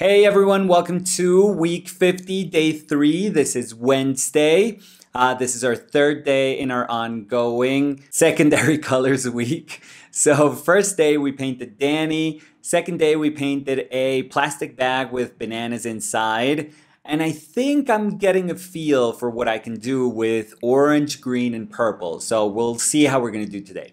Hey everyone, welcome to week 50, day three. This is Wednesday. Uh, this is our third day in our ongoing secondary colors week. So, first day we painted Danny. Second day we painted a plastic bag with bananas inside. And I think I'm getting a feel for what I can do with orange, green, and purple. So, we'll see how we're going to do today.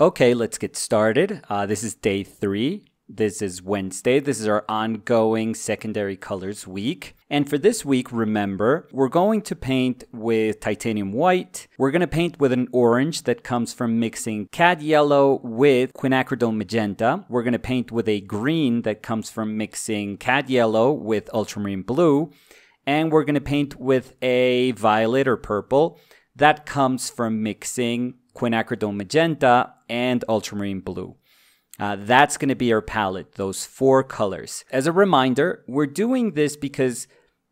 Okay, let's get started. Uh, this is day three. This is Wednesday. This is our ongoing secondary colors week. And for this week, remember, we're going to paint with titanium white. We're going to paint with an orange that comes from mixing cad yellow with quinacridone magenta. We're going to paint with a green that comes from mixing cad yellow with ultramarine blue. And we're going to paint with a violet or purple that comes from mixing quinacridone magenta and ultramarine blue. Uh, that's going to be our palette, those four colors. As a reminder, we're doing this because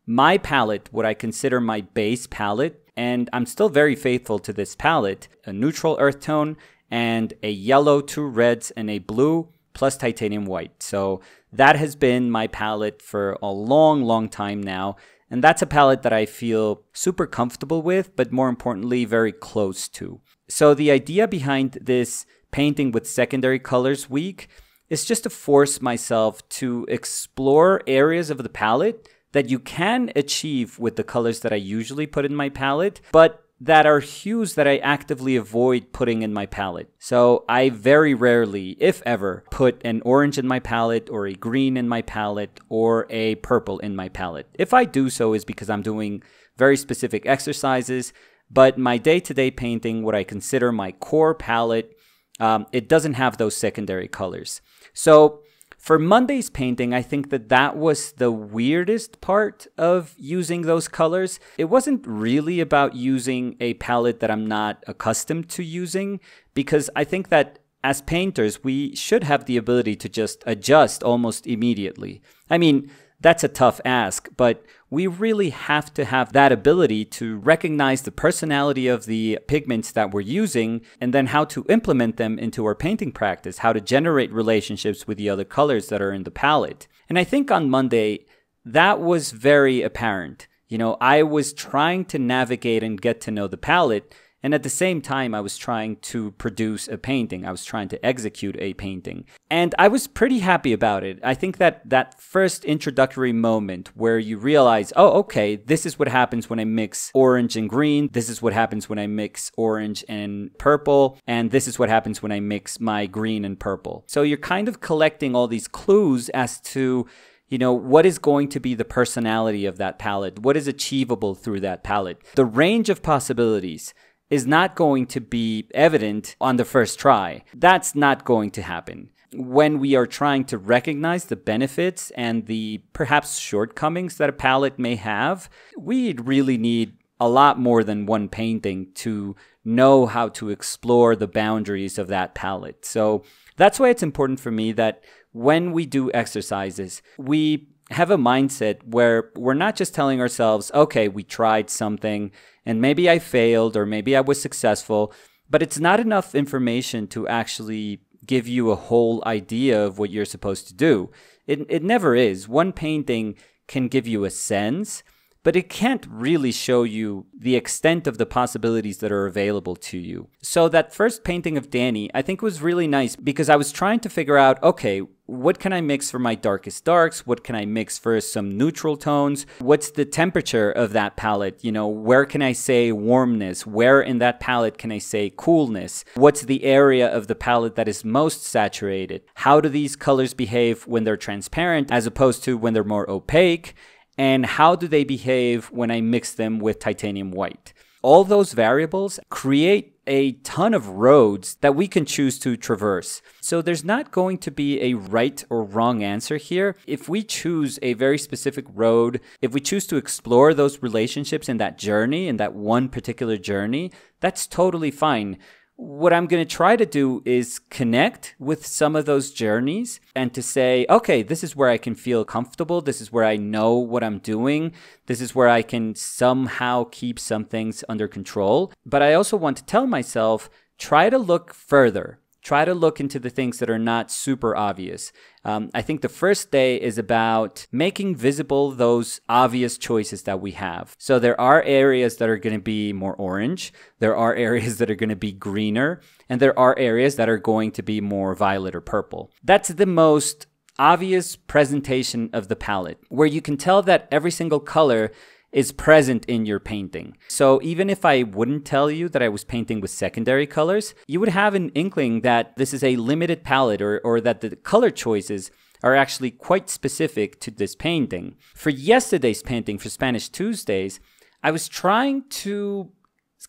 my palette, what I consider my base palette, and I'm still very faithful to this palette, a neutral earth tone and a yellow, two reds, and a blue plus titanium white. So that has been my palette for a long, long time now. And that's a palette that I feel super comfortable with, but more importantly, very close to. So the idea behind this painting with secondary colors week is just to force myself to explore areas of the palette that you can achieve with the colors that I usually put in my palette, but that are hues that I actively avoid putting in my palette. So I very rarely, if ever, put an orange in my palette or a green in my palette or a purple in my palette. If I do so is because I'm doing very specific exercises, but my day-to-day painting, what I consider my core palette, um, it doesn't have those secondary colors. So for Monday's painting, I think that that was the weirdest part of using those colors. It wasn't really about using a palette that I'm not accustomed to using because I think that as painters, we should have the ability to just adjust almost immediately. I mean, that's a tough ask, but we really have to have that ability to recognize the personality of the pigments that we're using and then how to implement them into our painting practice, how to generate relationships with the other colors that are in the palette. And I think on Monday, that was very apparent. You know, I was trying to navigate and get to know the palette, and at the same time, I was trying to produce a painting. I was trying to execute a painting. And I was pretty happy about it. I think that that first introductory moment where you realize, oh, okay, this is what happens when I mix orange and green. This is what happens when I mix orange and purple. And this is what happens when I mix my green and purple. So you're kind of collecting all these clues as to you know, what is going to be the personality of that palette? What is achievable through that palette? The range of possibilities is not going to be evident on the first try. That's not going to happen. When we are trying to recognize the benefits and the perhaps shortcomings that a palette may have, we really need a lot more than one painting to know how to explore the boundaries of that palette. So that's why it's important for me that when we do exercises, we have a mindset where we're not just telling ourselves, okay, we tried something and maybe I failed or maybe I was successful, but it's not enough information to actually give you a whole idea of what you're supposed to do. It, it never is. One painting can give you a sense, but it can't really show you the extent of the possibilities that are available to you. So that first painting of Danny, I think was really nice because I was trying to figure out, okay, what can I mix for my darkest darks? What can I mix for some neutral tones? What's the temperature of that palette? You know, where can I say warmness? Where in that palette can I say coolness? What's the area of the palette that is most saturated? How do these colors behave when they're transparent as opposed to when they're more opaque? and how do they behave when I mix them with titanium white. All those variables create a ton of roads that we can choose to traverse. So there's not going to be a right or wrong answer here. If we choose a very specific road, if we choose to explore those relationships in that journey, in that one particular journey, that's totally fine what I'm going to try to do is connect with some of those journeys and to say, okay, this is where I can feel comfortable. This is where I know what I'm doing. This is where I can somehow keep some things under control. But I also want to tell myself, try to look further try to look into the things that are not super obvious. Um, I think the first day is about making visible those obvious choices that we have. So there are areas that are going to be more orange, there are areas that are going to be greener, and there are areas that are going to be more violet or purple. That's the most obvious presentation of the palette, where you can tell that every single color is present in your painting. So even if I wouldn't tell you that I was painting with secondary colors, you would have an inkling that this is a limited palette or, or that the color choices are actually quite specific to this painting. For yesterday's painting, for Spanish Tuesdays, I was trying to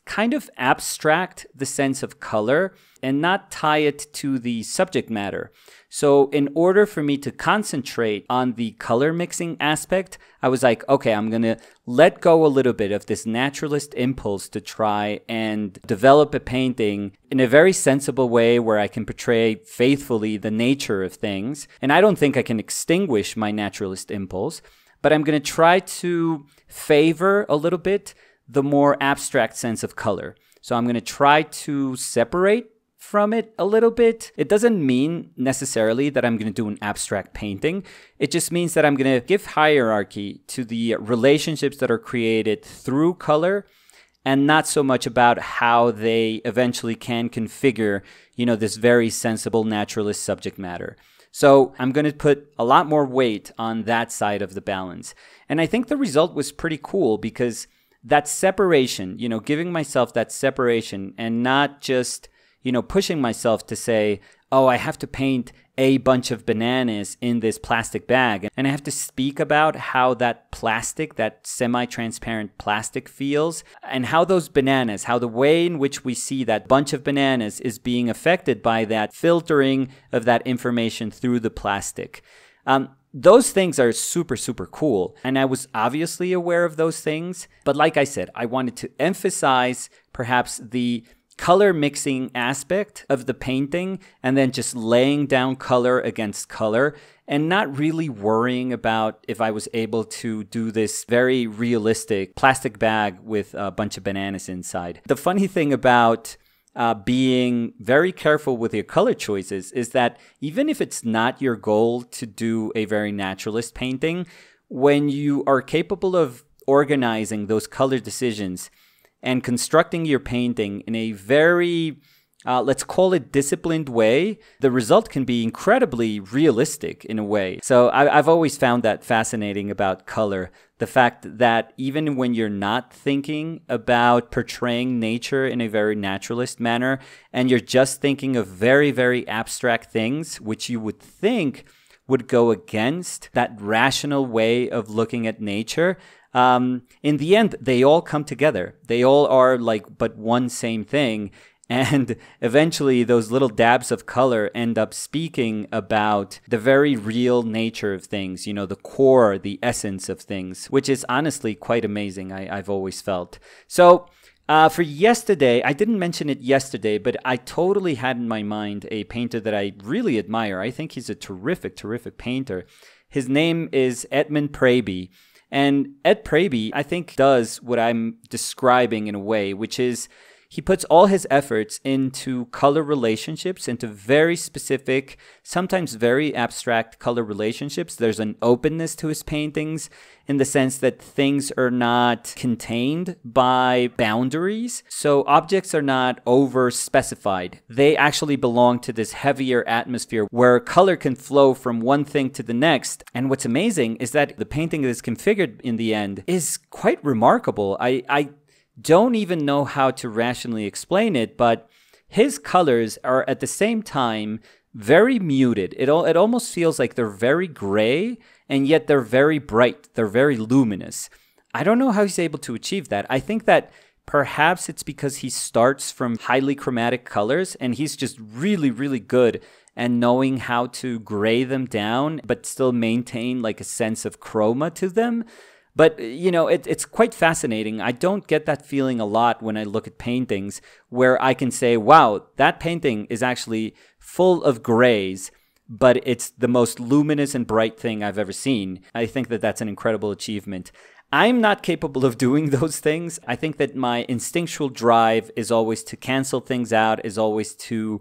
kind of abstract the sense of color and not tie it to the subject matter. So, in order for me to concentrate on the color mixing aspect, I was like, okay, I'm gonna let go a little bit of this naturalist impulse to try and develop a painting in a very sensible way where I can portray faithfully the nature of things. And I don't think I can extinguish my naturalist impulse, but I'm gonna try to favor a little bit the more abstract sense of color. So I'm going to try to separate from it a little bit. It doesn't mean necessarily that I'm going to do an abstract painting. It just means that I'm going to give hierarchy to the relationships that are created through color and not so much about how they eventually can configure, you know, this very sensible naturalist subject matter. So I'm going to put a lot more weight on that side of the balance. And I think the result was pretty cool because that separation, you know, giving myself that separation and not just – you know, pushing myself to say, oh, I have to paint a bunch of bananas in this plastic bag. And I have to speak about how that plastic, that semi transparent plastic feels, and how those bananas, how the way in which we see that bunch of bananas is being affected by that filtering of that information through the plastic. Um, those things are super, super cool. And I was obviously aware of those things. But like I said, I wanted to emphasize perhaps the color mixing aspect of the painting and then just laying down color against color and not really worrying about if I was able to do this very realistic plastic bag with a bunch of bananas inside. The funny thing about uh, being very careful with your color choices is that even if it's not your goal to do a very naturalist painting, when you are capable of organizing those color decisions, and constructing your painting in a very uh, let's call it disciplined way, the result can be incredibly realistic in a way. So I, have always found that fascinating about color. The fact that even when you're not thinking about portraying nature in a very naturalist manner, and you're just thinking of very, very abstract things, which you would think would go against that rational way of looking at nature, um, in the end, they all come together. They all are like but one same thing. And eventually, those little dabs of color end up speaking about the very real nature of things, you know, the core, the essence of things, which is honestly quite amazing, I, have always felt. So, uh, for yesterday, I didn't mention it yesterday, but I totally had in my mind a painter that I really admire. I think he's a terrific, terrific painter. His name is Edmund Praby. And Ed Praby, I think, does what I'm describing in a way, which is he puts all his efforts into color relationships, into very specific, sometimes very abstract color relationships. There's an openness to his paintings in the sense that things are not contained by boundaries. So objects are not over specified. They actually belong to this heavier atmosphere where color can flow from one thing to the next. And what's amazing is that the painting that is configured in the end is quite remarkable. I, I don't even know how to rationally explain it, but his colors are at the same time very muted. It, all, it almost feels like they're very gray, and yet they're very bright, they're very luminous. I don't know how he's able to achieve that. I think that perhaps it's because he starts from highly chromatic colors and he's just really, really good at knowing how to gray them down, but still maintain like a sense of chroma to them. But, you know, it, it's quite fascinating. I don't get that feeling a lot when I look at paintings where I can say, wow, that painting is actually full of grays, but it's the most luminous and bright thing I've ever seen. I think that that's an incredible achievement. I'm not capable of doing those things. I think that my instinctual drive is always to cancel things out, is always to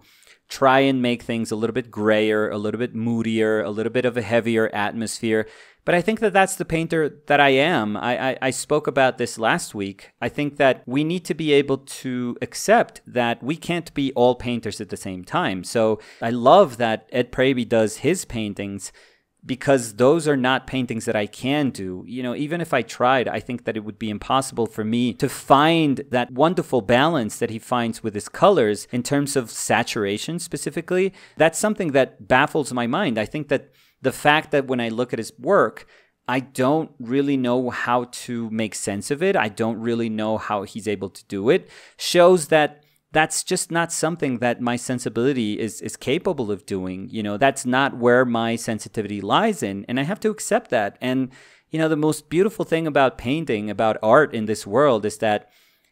try and make things a little bit grayer, a little bit moodier, a little bit of a heavier atmosphere. But I think that that's the painter that I am. I, I, I, spoke about this last week. I think that we need to be able to accept that we can't be all painters at the same time. So I love that Ed Praby does his paintings because those are not paintings that I can do. You know, even if I tried, I think that it would be impossible for me to find that wonderful balance that he finds with his colors in terms of saturation specifically. That's something that baffles my mind. I think that the fact that when I look at his work, I don't really know how to make sense of it. I don't really know how he's able to do it. Shows that that's just not something that my sensibility is is capable of doing you know that's not where my sensitivity lies in and i have to accept that and you know the most beautiful thing about painting about art in this world is that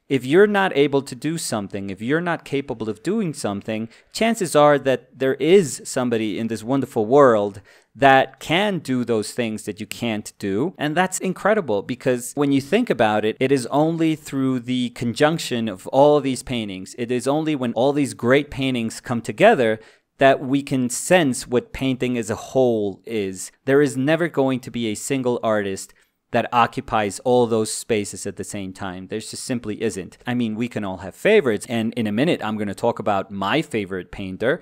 if you're not able to do something, if you're not capable of doing something, chances are that there is somebody in this wonderful world that can do those things that you can't do. And that's incredible because when you think about it, it is only through the conjunction of all of these paintings. It is only when all these great paintings come together that we can sense what painting as a whole is. There is never going to be a single artist that occupies all those spaces at the same time. There just simply isn't. I mean, we can all have favorites, and in a minute, I'm going to talk about my favorite painter.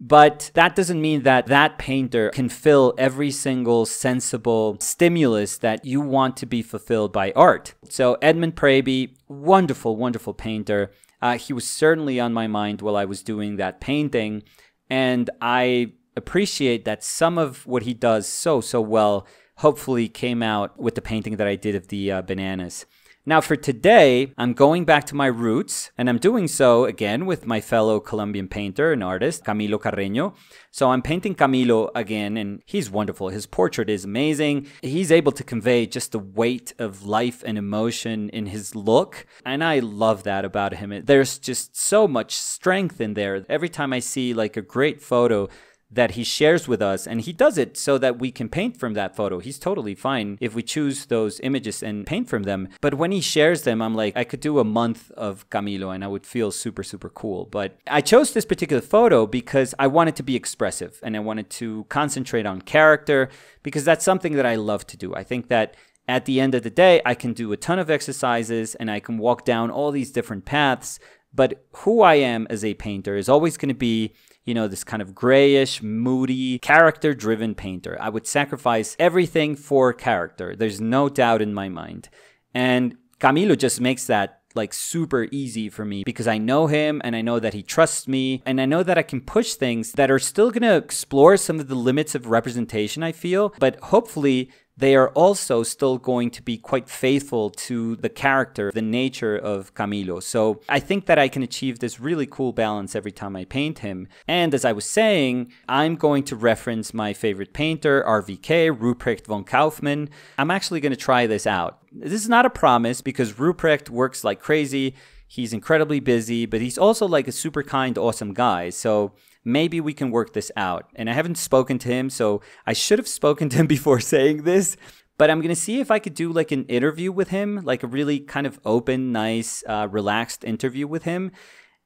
But that doesn't mean that that painter can fill every single sensible stimulus that you want to be fulfilled by art. So, Edmund Praby, wonderful, wonderful painter. Uh, he was certainly on my mind while I was doing that painting. And I appreciate that some of what he does so, so well hopefully came out with the painting that I did of the uh, bananas. Now, for today, I'm going back to my roots, and I'm doing so again with my fellow Colombian painter and artist, Camilo Carreño. So I'm painting Camilo again, and he's wonderful. His portrait is amazing. He's able to convey just the weight of life and emotion in his look, and I love that about him. There's just so much strength in there. Every time I see like a great photo, that he shares with us. And he does it so that we can paint from that photo. He's totally fine if we choose those images and paint from them. But when he shares them, I'm like, I could do a month of Camilo and I would feel super, super cool. But I chose this particular photo because I wanted to be expressive and I wanted to concentrate on character because that's something that I love to do. I think that at the end of the day, I can do a ton of exercises and I can walk down all these different paths. But who I am as a painter is always going to be you know, this kind of grayish, moody, character driven painter. I would sacrifice everything for character. There's no doubt in my mind. And Camilo just makes that like super easy for me because I know him and I know that he trusts me and I know that I can push things that are still going to explore some of the limits of representation I feel, but hopefully they are also still going to be quite faithful to the character, the nature of Camilo. So I think that I can achieve this really cool balance every time I paint him. And as I was saying, I'm going to reference my favorite painter, RVK, Ruprecht von Kaufmann. I'm actually going to try this out. This is not a promise because Ruprecht works like crazy. He's incredibly busy, but he's also like a super kind, awesome guy. So maybe we can work this out. And I haven't spoken to him, so I should have spoken to him before saying this. But I'm gonna see if I could do like an interview with him, like a really kind of open, nice, uh, relaxed interview with him.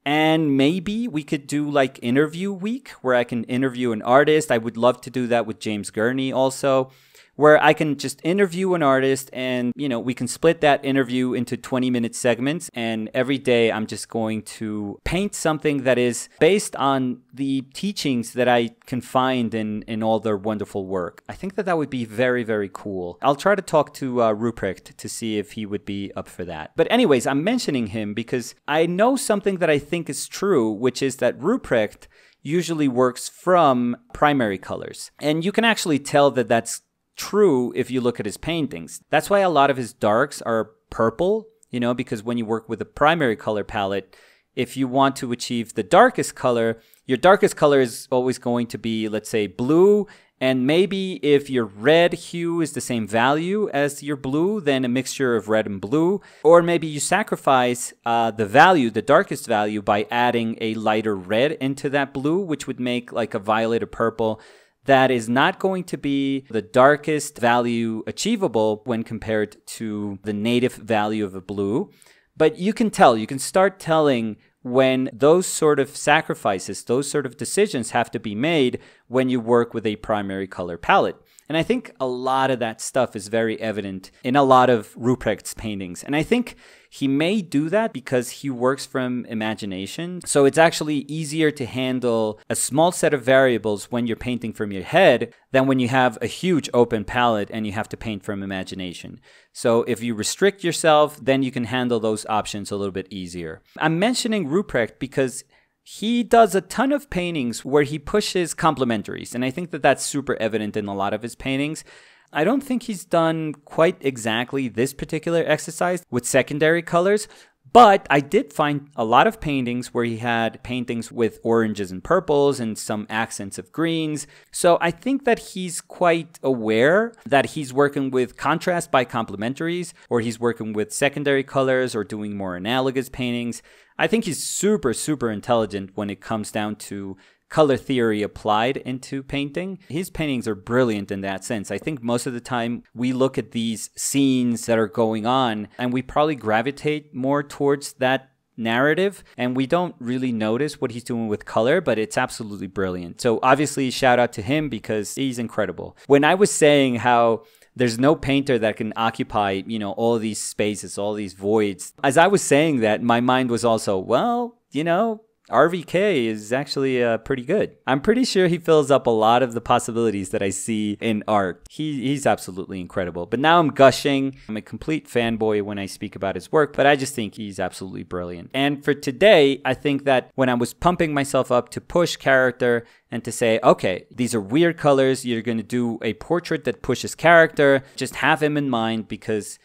And maybe we could do like interview week where I can interview an artist. I would love to do that with James Gurney also where I can just interview an artist and, you know, we can split that interview into 20 minute segments. And every day I'm just going to paint something that is based on the teachings that I can find in, in all their wonderful work. I think that that would be very, very cool. I'll try to talk to uh, Ruprecht to see if he would be up for that. But, anyways, I'm mentioning him because I know something that I think is true, which is that Ruprecht usually works from primary colors. And you can actually tell that that's true if you look at his paintings, That's why a lot of his darks are purple, you know, because when you work with a primary color palette, if you want to achieve the darkest color, your darkest color is always going to be, let's say, blue. And maybe if your red hue is the same value as your blue, then a mixture of red and blue. Or maybe you sacrifice uh, the value, the darkest value, by adding a lighter red into that blue, which would make like a violet or purple that is not going to be the darkest value achievable when compared to the native value of a blue. But you can tell, you can start telling when those sort of sacrifices, those sort of decisions have to be made when you work with a primary color palette. And I think a lot of that stuff is very evident in a lot of Ruprecht's paintings. And I think he may do that because he works from imagination. So it's actually easier to handle a small set of variables when you're painting from your head than when you have a huge open palette and you have to paint from imagination. So if you restrict yourself, then you can handle those options a little bit easier. I'm mentioning Ruprecht because he does a ton of paintings where he pushes complementaries. And I think that that's super evident in a lot of his paintings. I don't think he's done quite exactly this particular exercise with secondary colors, but I did find a lot of paintings where he had paintings with oranges and purples and some accents of greens. So I think that he's quite aware that he's working with contrast by complementaries, or he's working with secondary colors, or doing more analogous paintings. I think he's super, super intelligent when it comes down to color theory applied into painting. His paintings are brilliant in that sense. I think most of the time we look at these scenes that are going on and we probably gravitate more towards that narrative and we don't really notice what he's doing with color but it's absolutely brilliant so obviously shout out to him because he's incredible when i was saying how there's no painter that can occupy you know all these spaces all these voids as i was saying that my mind was also well you know RVK is actually uh, pretty good. I'm pretty sure he fills up a lot of the possibilities that I see in art. He, he's absolutely incredible. But now I'm gushing. I'm a complete fanboy when I speak about his work, but I just think he's absolutely brilliant. And for today, I think that when I was pumping myself up to push character and to say, okay, these are weird colors, you're going to do a portrait that pushes character, just have him in mind because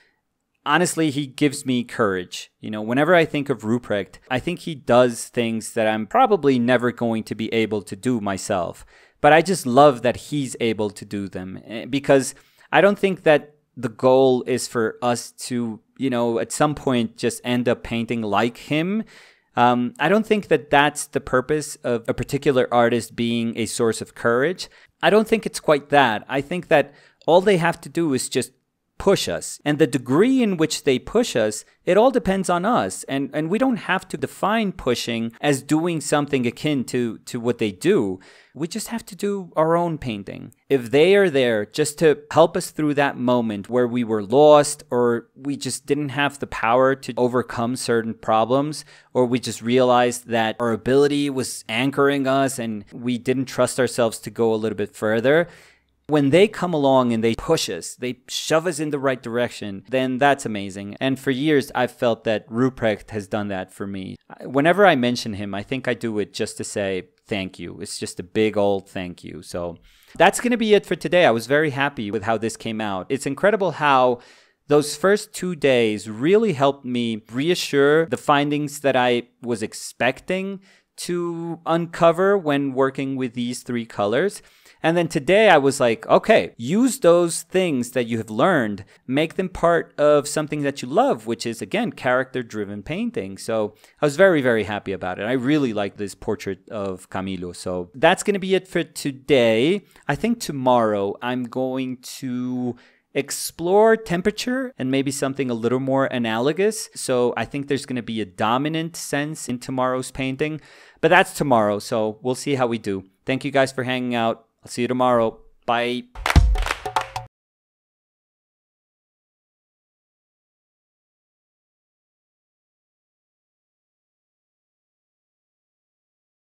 honestly, he gives me courage. You know, whenever I think of Ruprecht, I think he does things that I'm probably never going to be able to do myself. But I just love that he's able to do them eh, because I don't think that the goal is for us to, you know, at some point just end up painting like him. Um, I don't think that that's the purpose of a particular artist being a source of courage. I don't think it's quite that. I think that all they have to do is just push us. And the degree in which they push us, it all depends on us. And, and we don't have to define pushing as doing something akin to, to what they do. We just have to do our own painting. If they are there just to help us through that moment where we were lost or we just didn't have the power to overcome certain problems, or we just realized that our ability was anchoring us and we didn't trust ourselves to go a little bit further, when they come along and they push us, they shove us in the right direction, then that's amazing. And for years, I've felt that Ruprecht has done that for me. Whenever I mention him, I think I do it just to say thank you. It's just a big old thank you. So that's going to be it for today. I was very happy with how this came out. It's incredible how those first two days really helped me reassure the findings that I was expecting to uncover when working with these three colors. And then today I was like, okay, use those things that you have learned, make them part of something that you love, which is again character driven painting. So I was very, very happy about it. I really like this portrait of Camilo. So that's going to be it for today. I think tomorrow I'm going to explore temperature and maybe something a little more analogous. So I think there's going to be a dominant sense in tomorrow's painting, but that's tomorrow. So we'll see how we do. Thank you guys for hanging out. I'll see you tomorrow. Bye.